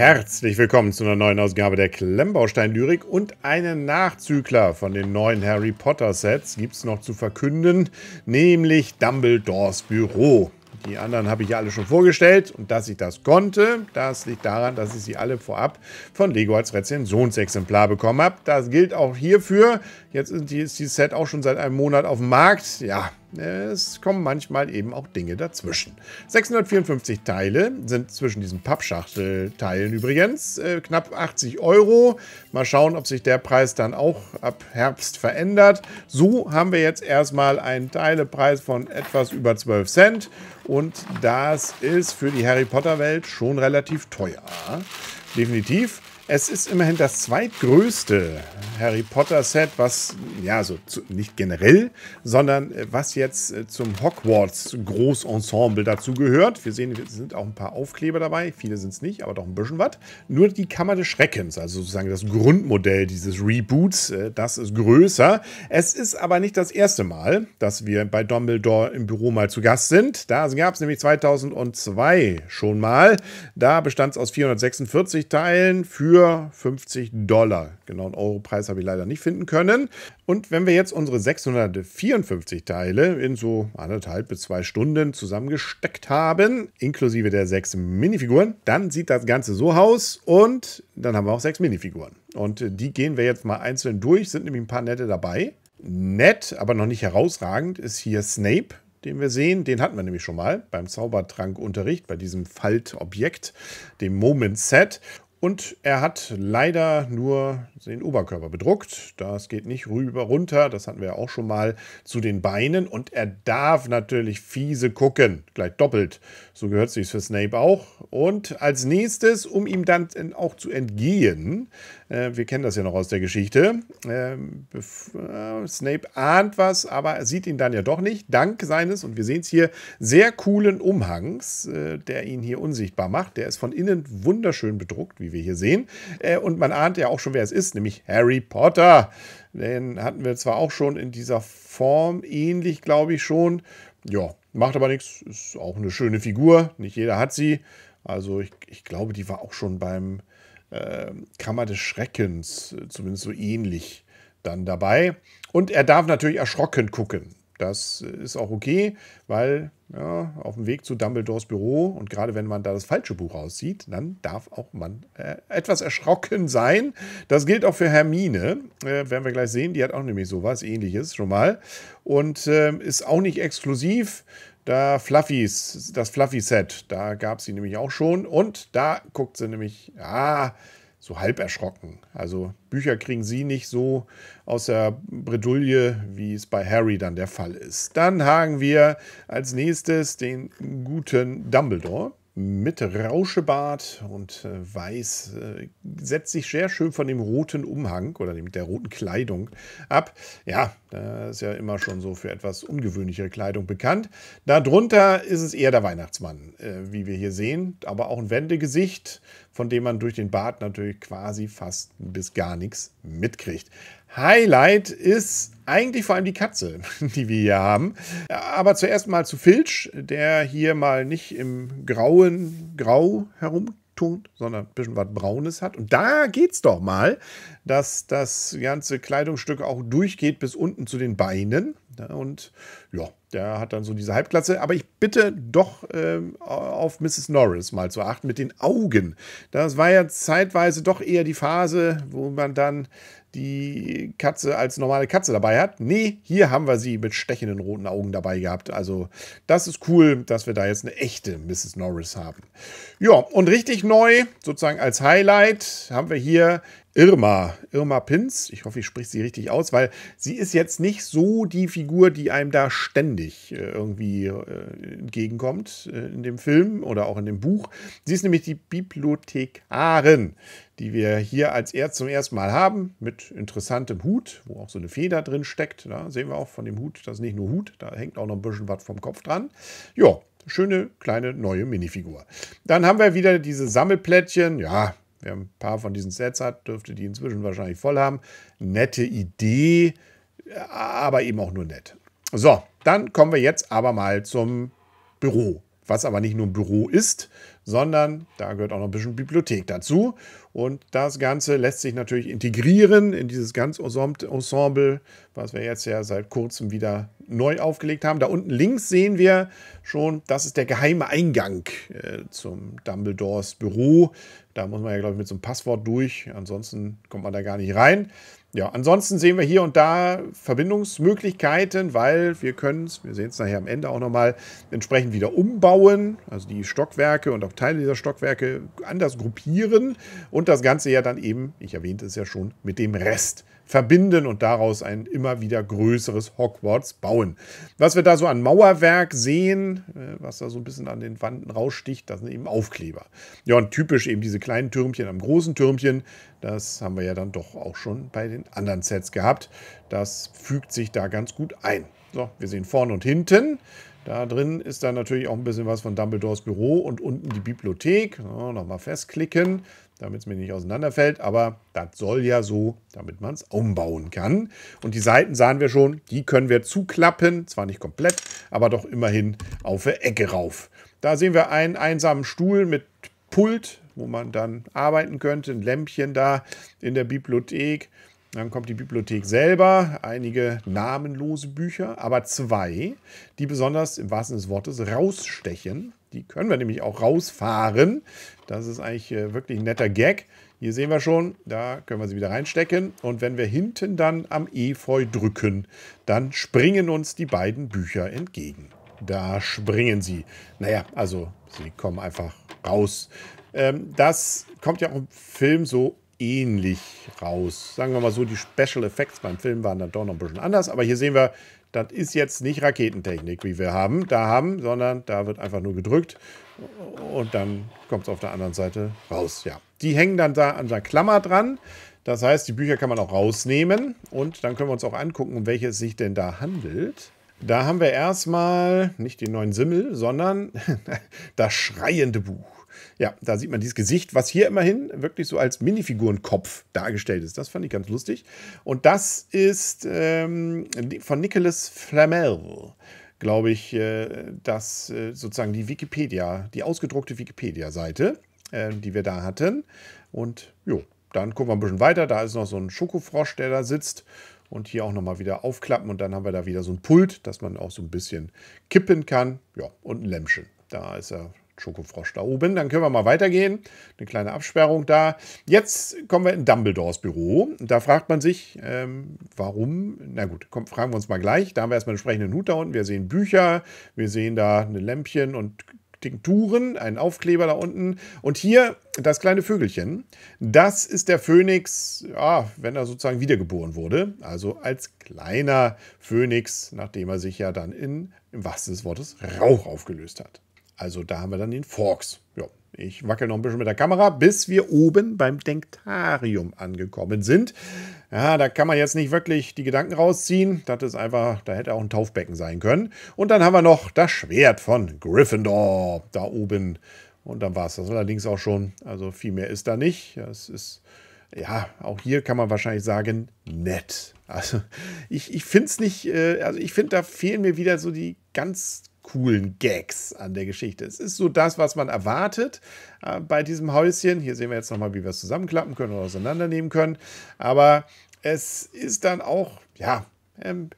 Herzlich willkommen zu einer neuen Ausgabe der Klemmbaustein-Lyrik und einen Nachzügler von den neuen Harry Potter-Sets gibt es noch zu verkünden, nämlich Dumbledores Büro. Die anderen habe ich ja alle schon vorgestellt und dass ich das konnte, das liegt daran, dass ich sie alle vorab von Lego als Rezensionsexemplar bekommen habe. Das gilt auch hierfür. Jetzt ist die Set auch schon seit einem Monat auf dem Markt. Ja, es kommen manchmal eben auch Dinge dazwischen. 654 Teile sind zwischen diesen Pappschachtelteilen übrigens äh, knapp 80 Euro. Mal schauen, ob sich der Preis dann auch ab Herbst verändert. So haben wir jetzt erstmal einen Teilepreis von etwas über 12 Cent und das ist für die Harry Potter Welt schon relativ teuer. Definitiv. Es ist immerhin das zweitgrößte Harry Potter Set, was, ja, so zu, nicht generell, sondern äh, was jetzt äh, zum Hogwarts Großensemble dazugehört. Wir sehen, es sind auch ein paar Aufkleber dabei. Viele sind es nicht, aber doch ein bisschen was. Nur die Kammer des Schreckens, also sozusagen das Grundmodell dieses Reboots, äh, das ist größer. Es ist aber nicht das erste Mal, dass wir bei Dumbledore im Büro mal zu Gast sind. Da gab es nämlich 2002 schon mal. Da bestand es aus 446 Teilen für für 50 Dollar. Genau einen Europreis habe ich leider nicht finden können. Und wenn wir jetzt unsere 654 Teile in so anderthalb bis zwei Stunden zusammengesteckt haben, inklusive der sechs Minifiguren, dann sieht das Ganze so aus und dann haben wir auch sechs Minifiguren. Und die gehen wir jetzt mal einzeln durch, sind nämlich ein paar nette dabei. Nett, aber noch nicht herausragend, ist hier Snape, den wir sehen. Den hatten wir nämlich schon mal beim Zaubertrankunterricht, bei diesem Faltobjekt, dem Moment-Set. Und er hat leider nur den Oberkörper bedruckt. Das geht nicht rüber runter. Das hatten wir ja auch schon mal zu den Beinen. Und er darf natürlich fiese gucken. Gleich doppelt. So gehört es sich für Snape auch. Und als nächstes, um ihm dann auch zu entgehen, äh, wir kennen das ja noch aus der Geschichte, äh, äh, Snape ahnt was, aber er sieht ihn dann ja doch nicht. Dank seines, und wir sehen es hier, sehr coolen Umhangs, äh, der ihn hier unsichtbar macht. Der ist von innen wunderschön bedruckt, wie wie wir hier sehen. Äh, und man ahnt ja auch schon, wer es ist, nämlich Harry Potter. Den hatten wir zwar auch schon in dieser Form, ähnlich glaube ich schon. Ja, macht aber nichts. Ist auch eine schöne Figur. Nicht jeder hat sie. Also ich, ich glaube, die war auch schon beim äh, Kammer des Schreckens, äh, zumindest so ähnlich, dann dabei. Und er darf natürlich erschrocken gucken. Das ist auch okay, weil ja, auf dem Weg zu Dumbledores Büro und gerade wenn man da das falsche Buch aussieht, dann darf auch man äh, etwas erschrocken sein. Das gilt auch für Hermine, äh, werden wir gleich sehen. Die hat auch nämlich sowas ähnliches schon mal und äh, ist auch nicht exklusiv. Da Fluffys, das Fluffy-Set, da gab es sie nämlich auch schon und da guckt sie nämlich, ah, so halb erschrocken. Also Bücher kriegen sie nicht so aus der Bredouille, wie es bei Harry dann der Fall ist. Dann haben wir als nächstes den guten Dumbledore mit Rauschebart und äh, weiß, äh, setzt sich sehr schön von dem roten Umhang oder mit der roten Kleidung ab. Ja, da ist ja immer schon so für etwas ungewöhnlichere Kleidung bekannt. Darunter ist es eher der Weihnachtsmann, äh, wie wir hier sehen, aber auch ein Wendegesicht, von dem man durch den Bart natürlich quasi fast bis gar nichts mitkriegt. Highlight ist eigentlich vor allem die Katze, die wir hier haben. Aber zuerst mal zu Filch, der hier mal nicht im grauen Grau herum Ton, sondern ein bisschen was Braunes hat. Und da geht es doch mal, dass das ganze Kleidungsstück auch durchgeht bis unten zu den Beinen. Und ja, der hat dann so diese Halbklasse. Aber ich bitte doch ähm, auf Mrs. Norris mal zu achten mit den Augen. Das war ja zeitweise doch eher die Phase, wo man dann die Katze als normale Katze dabei hat. Nee, hier haben wir sie mit stechenden roten Augen dabei gehabt. Also das ist cool, dass wir da jetzt eine echte Mrs. Norris haben. Ja, und richtig neu, sozusagen als Highlight, haben wir hier Irma, Irma Pins, ich hoffe, ich spreche sie richtig aus, weil sie ist jetzt nicht so die Figur, die einem da ständig äh, irgendwie äh, entgegenkommt äh, in dem Film oder auch in dem Buch. Sie ist nämlich die Bibliothekarin die wir hier als Erz zum ersten Mal haben, mit interessantem Hut, wo auch so eine Feder drin steckt. Da sehen wir auch von dem Hut, das ist nicht nur Hut, da hängt auch noch ein bisschen was vom Kopf dran. Ja, schöne kleine neue Minifigur. Dann haben wir wieder diese Sammelplättchen. Ja, wer ein paar von diesen Sets hat, dürfte die inzwischen wahrscheinlich voll haben. Nette Idee, aber eben auch nur nett. So, dann kommen wir jetzt aber mal zum Büro was aber nicht nur ein Büro ist, sondern da gehört auch noch ein bisschen Bibliothek dazu. Und das Ganze lässt sich natürlich integrieren in dieses ganze Ensemble, was wir jetzt ja seit kurzem wieder neu aufgelegt haben. Da unten links sehen wir schon, das ist der geheime Eingang äh, zum Dumbledores Büro. Da muss man ja, glaube ich, mit so einem Passwort durch, ansonsten kommt man da gar nicht rein ja, ansonsten sehen wir hier und da Verbindungsmöglichkeiten, weil wir können es, wir sehen es nachher am Ende auch nochmal, entsprechend wieder umbauen, also die Stockwerke und auch Teile dieser Stockwerke anders gruppieren und das Ganze ja dann eben, ich erwähnte es ja schon, mit dem Rest verbinden und daraus ein immer wieder größeres Hogwarts bauen. Was wir da so an Mauerwerk sehen, äh, was da so ein bisschen an den Wanden raussticht, das sind eben Aufkleber. Ja, und typisch eben diese kleinen Türmchen am großen Türmchen, das haben wir ja dann doch auch schon bei den in anderen Sets gehabt. Das fügt sich da ganz gut ein. So, wir sehen vorne und hinten. Da drin ist dann natürlich auch ein bisschen was von Dumbledores Büro und unten die Bibliothek. So, Nochmal festklicken, damit es mir nicht auseinanderfällt. Aber das soll ja so, damit man es umbauen kann. Und die Seiten sahen wir schon, die können wir zuklappen. Zwar nicht komplett, aber doch immerhin auf der Ecke rauf. Da sehen wir einen einsamen Stuhl mit Pult, wo man dann arbeiten könnte. Ein Lämpchen da in der Bibliothek. Dann kommt die Bibliothek selber, einige namenlose Bücher, aber zwei, die besonders im wahrsten Sinne des Wortes rausstechen. Die können wir nämlich auch rausfahren. Das ist eigentlich äh, wirklich ein netter Gag. Hier sehen wir schon, da können wir sie wieder reinstecken. Und wenn wir hinten dann am Efeu drücken, dann springen uns die beiden Bücher entgegen. Da springen sie. Naja, also sie kommen einfach raus. Ähm, das kommt ja auch im Film so ähnlich raus. Sagen wir mal so, die Special Effects beim Film waren dann doch noch ein bisschen anders. Aber hier sehen wir, das ist jetzt nicht Raketentechnik, wie wir haben, da haben, sondern da wird einfach nur gedrückt und dann kommt es auf der anderen Seite raus. Ja, die hängen dann da an der Klammer dran. Das heißt, die Bücher kann man auch rausnehmen und dann können wir uns auch angucken, um welches sich denn da handelt. Da haben wir erstmal nicht den neuen Simmel, sondern das schreiende Buch. Ja, da sieht man dieses Gesicht, was hier immerhin wirklich so als Minifigurenkopf dargestellt ist. Das fand ich ganz lustig. Und das ist ähm, von Nicholas Flamel glaube ich, äh, dass äh, sozusagen die Wikipedia, die ausgedruckte Wikipedia-Seite, äh, die wir da hatten. Und jo, dann gucken wir ein bisschen weiter. Da ist noch so ein Schokofrosch, der da sitzt. Und hier auch nochmal wieder aufklappen. Und dann haben wir da wieder so ein Pult, dass man auch so ein bisschen kippen kann. Ja, und ein Lämmchen. Da ist er Schokofrosch da oben. Dann können wir mal weitergehen. Eine kleine Absperrung da. Jetzt kommen wir in Dumbledores Büro. Da fragt man sich, ähm, warum. Na gut, komm, fragen wir uns mal gleich. Da haben wir erstmal einen sprechenden Hut da unten. Wir sehen Bücher, wir sehen da ein Lämpchen und Tinkturen, einen Aufkleber da unten. Und hier das kleine Vögelchen. Das ist der Phönix, ja, wenn er sozusagen wiedergeboren wurde. Also als kleiner Phönix, nachdem er sich ja dann in, im wahrsten des Wortes, Rauch aufgelöst hat. Also da haben wir dann den Forks. Ja, ich wackel noch ein bisschen mit der Kamera, bis wir oben beim Denktarium angekommen sind. Ja, da kann man jetzt nicht wirklich die Gedanken rausziehen. Das ist einfach, da hätte auch ein Taufbecken sein können. Und dann haben wir noch das Schwert von Gryffindor da oben. Und dann war es das allerdings auch schon. Also viel mehr ist da nicht. Es ist, ja, auch hier kann man wahrscheinlich sagen, nett. Also ich, ich finde es nicht, äh, also ich finde, da fehlen mir wieder so die ganz coolen Gags an der Geschichte. Es ist so das, was man erwartet äh, bei diesem Häuschen. Hier sehen wir jetzt nochmal, wie wir es zusammenklappen können oder auseinandernehmen können. Aber es ist dann auch, ja, ähm,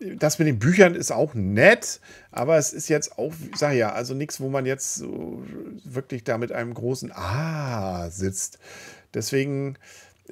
das mit den Büchern ist auch nett, aber es ist jetzt auch, sag ja, also nichts, wo man jetzt so wirklich da mit einem großen Ah sitzt. Deswegen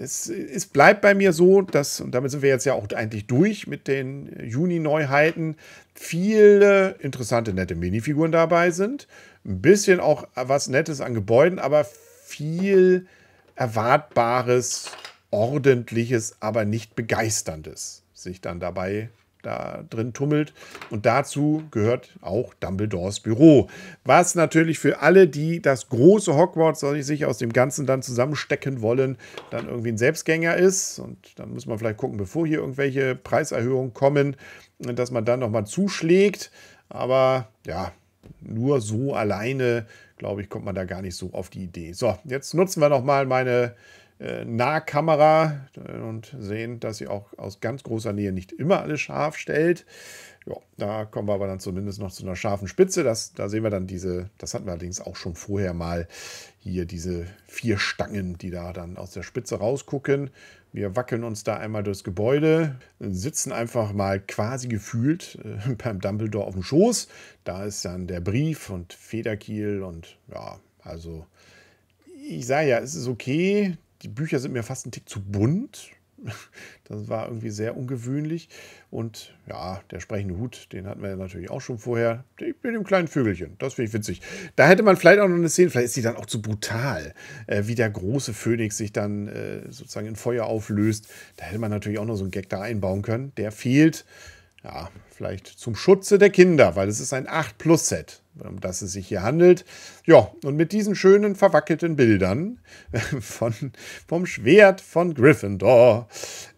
es, es bleibt bei mir so, dass, und damit sind wir jetzt ja auch eigentlich durch mit den Juni-Neuheiten, viele interessante, nette Minifiguren dabei sind. Ein bisschen auch was Nettes an Gebäuden, aber viel erwartbares, ordentliches, aber nicht begeisterndes sich dann dabei da drin tummelt. Und dazu gehört auch Dumbledores Büro. Was natürlich für alle, die das große Hogwarts sich aus dem Ganzen dann zusammenstecken wollen, dann irgendwie ein Selbstgänger ist. Und dann muss man vielleicht gucken, bevor hier irgendwelche Preiserhöhungen kommen, dass man dann nochmal zuschlägt. Aber ja, nur so alleine, glaube ich, kommt man da gar nicht so auf die Idee. So, jetzt nutzen wir nochmal meine äh, Nahkamera äh, und sehen, dass sie auch aus ganz großer Nähe nicht immer alles scharf stellt. Ja, da kommen wir aber dann zumindest noch zu einer scharfen Spitze. Das, da sehen wir dann diese, das hatten wir allerdings auch schon vorher mal, hier diese vier Stangen, die da dann aus der Spitze rausgucken. Wir wackeln uns da einmal durchs Gebäude, sitzen einfach mal quasi gefühlt äh, beim Dumbledore auf dem Schoß. Da ist dann der Brief und Federkiel und ja, also ich sage ja, es ist okay. Die Bücher sind mir fast ein Tick zu bunt. Das war irgendwie sehr ungewöhnlich. Und ja, der sprechende Hut, den hatten wir natürlich auch schon vorher. Mit dem kleinen Vögelchen. Das finde ich witzig. Da hätte man vielleicht auch noch eine Szene, vielleicht ist die dann auch zu brutal, äh, wie der große Phönix sich dann äh, sozusagen in Feuer auflöst. Da hätte man natürlich auch noch so einen Gag da einbauen können. Der fehlt, ja, vielleicht zum Schutze der Kinder, weil es ist ein 8-Plus-Set um das es sich hier handelt. Ja, und mit diesen schönen verwackelten Bildern äh, von, vom Schwert von Gryffindor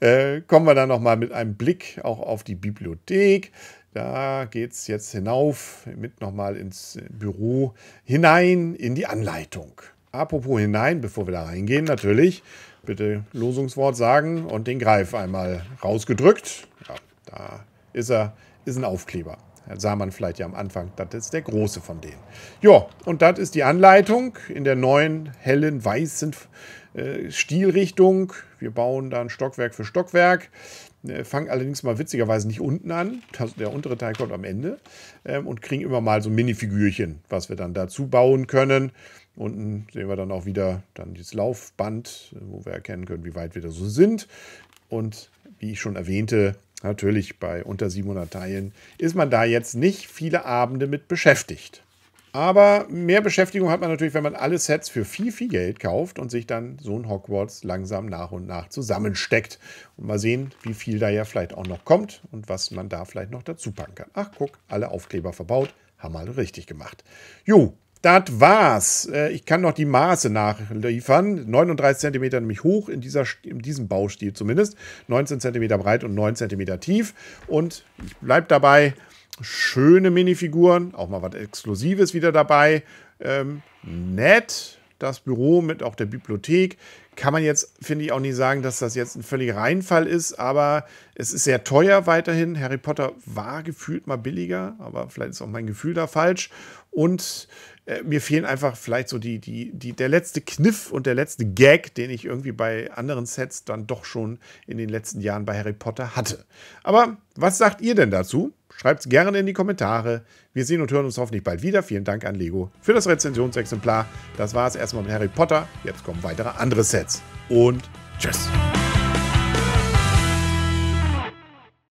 äh, kommen wir dann nochmal mit einem Blick auch auf die Bibliothek. Da geht es jetzt hinauf, mit nochmal ins Büro, hinein in die Anleitung. Apropos hinein, bevor wir da reingehen, natürlich bitte Losungswort sagen und den Greif einmal rausgedrückt. Ja, da ist er, ist ein Aufkleber. Das sah man vielleicht ja am Anfang, das ist der große von denen. Ja, und das ist die Anleitung in der neuen, hellen, weißen äh, Stilrichtung. Wir bauen dann Stockwerk für Stockwerk. Äh, fangen allerdings mal witzigerweise nicht unten an. der untere Teil kommt am Ende. Ähm, und kriegen immer mal so Minifigürchen, was wir dann dazu bauen können. Unten sehen wir dann auch wieder dann das Laufband, wo wir erkennen können, wie weit wir da so sind. Und wie ich schon erwähnte, Natürlich bei unter 700 Teilen ist man da jetzt nicht viele Abende mit beschäftigt. Aber mehr Beschäftigung hat man natürlich, wenn man alle Sets für viel, viel Geld kauft und sich dann so ein Hogwarts langsam nach und nach zusammensteckt. Und mal sehen, wie viel da ja vielleicht auch noch kommt und was man da vielleicht noch dazu packen kann. Ach, guck, alle Aufkleber verbaut. Haben alle richtig gemacht. Jo, das war's. Äh, ich kann noch die Maße nachliefern. 39 cm nämlich hoch, in, dieser, in diesem Baustil zumindest. 19 cm breit und 9 cm tief. Und ich bleibe dabei, schöne Minifiguren, auch mal was Exklusives wieder dabei. Ähm, nett, das Büro mit auch der Bibliothek kann man jetzt, finde ich, auch nicht sagen, dass das jetzt ein völliger Reinfall ist, aber es ist sehr teuer weiterhin. Harry Potter war gefühlt mal billiger, aber vielleicht ist auch mein Gefühl da falsch. Und äh, mir fehlen einfach vielleicht so die, die, die, der letzte Kniff und der letzte Gag, den ich irgendwie bei anderen Sets dann doch schon in den letzten Jahren bei Harry Potter hatte. Aber was sagt ihr denn dazu? Schreibt es gerne in die Kommentare. Wir sehen und hören uns hoffentlich bald wieder. Vielen Dank an Lego für das Rezensionsexemplar. Das war es erstmal mit Harry Potter. Jetzt kommen weitere andere Sets. Und tschüss.